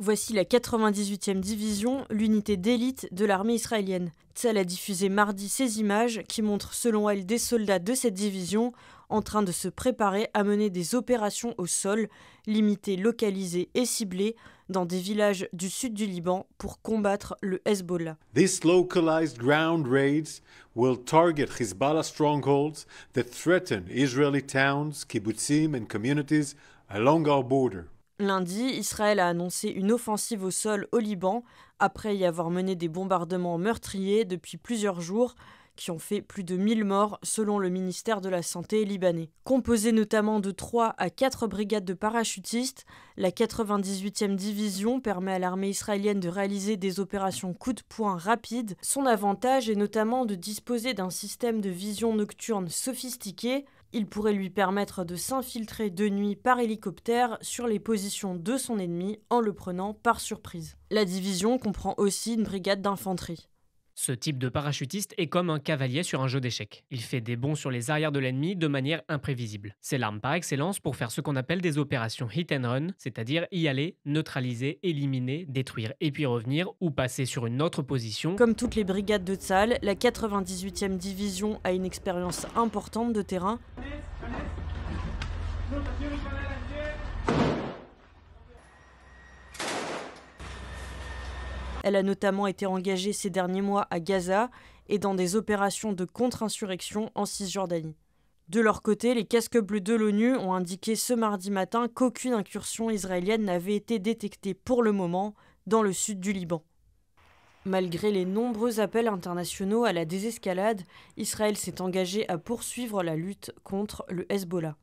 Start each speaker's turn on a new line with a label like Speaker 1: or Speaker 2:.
Speaker 1: Voici la 98e division, l'unité d'élite de l'armée israélienne. Tzal a diffusé mardi ces images qui montrent selon elle des soldats de cette division en train de se préparer à mener des opérations au sol, limitées, localisées et ciblées dans des villages du sud du Liban pour combattre le Hezbollah.
Speaker 2: These localized ground raids will target Hezbollah strongholds that threaten Israeli towns, kibbutzim and communities along our border.
Speaker 1: Lundi, Israël a annoncé une offensive au sol au Liban, après y avoir mené des bombardements meurtriers depuis plusieurs jours, qui ont fait plus de 1000 morts selon le ministère de la Santé libanais. Composée notamment de 3 à 4 brigades de parachutistes, la 98e division permet à l'armée israélienne de réaliser des opérations coup de poing rapides. Son avantage est notamment de disposer d'un système de vision nocturne sophistiqué il pourrait lui permettre de s'infiltrer de nuit par hélicoptère sur les positions de son ennemi en le prenant par surprise. La division comprend aussi une brigade d'infanterie.
Speaker 3: Ce type de parachutiste est comme un cavalier sur un jeu d'échecs. Il fait des bonds sur les arrières de l'ennemi de manière imprévisible. C'est l'arme par excellence pour faire ce qu'on appelle des opérations hit and run, c'est-à-dire y aller, neutraliser, éliminer, détruire et puis revenir ou passer sur une autre position. Comme toutes les brigades de Tsal,
Speaker 1: la 98e division a une expérience importante de terrain. Elle a notamment été engagée ces derniers mois à Gaza et dans des opérations de contre-insurrection en Cisjordanie. De leur côté, les casques bleus de l'ONU ont indiqué ce mardi matin qu'aucune incursion israélienne n'avait été détectée pour le moment dans le sud du Liban. Malgré les nombreux appels internationaux à la désescalade, Israël s'est engagé à poursuivre la lutte contre le Hezbollah.